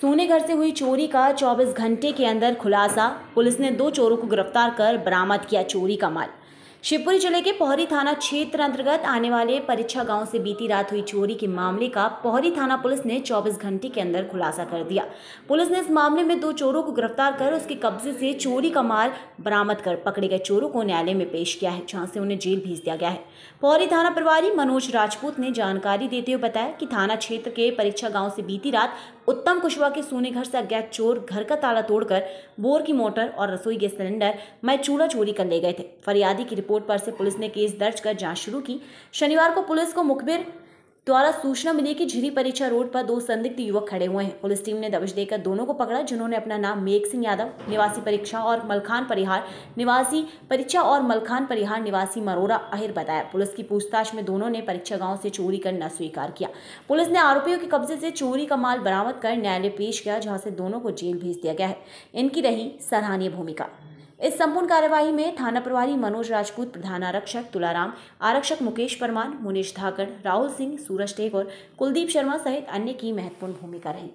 सोने घर से हुई चोरी का 24 घंटे के अंदर खुलासा पुलिस ने दो चोरों को गिरफ्तार कर बरामद किया चोरी का माल शिवपुरी जिले के पोहरी थाना क्षेत्र अंतर्गत आने वाले परीक्षा गांव से बीती रात हुई चोरी के मामले का पोहरी थाना पुलिस ने 24 घंटे के अंदर खुलासा कर दिया पुलिस ने इस मामले में दो चोरों को गिरफ्तार कर उसके कब्जे से चोरी का माल बरामद कर पकड़े गए चोरों को न्यायालय में पेश किया है जहाँ से उन्हें जेल भेज दिया गया है पोहरी थाना प्रभारी मनोज राजपूत ने जानकारी देते हुए बताया कि थाना क्षेत्र के परीक्षा गाँव से बीती रात उत्तम कुशवा के सोने घर से अज्ञात चोर घर का ताला तोड़कर बोर की मोटर और रसोई गैस सिलेंडर में चूल्हा चोरी कर ले गए थे फरियादी की रिपोर्ट पर से पुलिस ने केस दर्ज कर जांच शुरू की शनिवार को पुलिस को मुखबिर द्वारा सूचना मिली कि झिरी परीक्षा रोड पर दो संदिग्ध युवक खड़े हुए हैं पुलिस टीम ने दबिश देकर दोनों को पकड़ा जिन्होंने अपना नाम मेघ सिंह यादव निवासी परीक्षा और मलखान परिहार निवासी परीक्षा और मलखान परिहार निवासी मरोरा अहिर बताया पुलिस की पूछताछ में दोनों ने परीक्षा गांव से चोरी करना स्वीकार किया पुलिस ने आरोपियों के कब्जे से चोरी का माल बरामद कर न्यायालय पेश किया जहाँ से दोनों को जेल भेज दिया गया है इनकी रही सराहनीय भूमिका इस संपूर्ण कार्यवाही में थाना प्रभारी मनोज राजपूत प्रधान आरक्षक तुलाराम आरक्षक मुकेश परमान मुनेश धाकड़ राहुल सिंह सूरज टेक और कुलदीप शर्मा सहित अन्य की महत्वपूर्ण भूमिका रही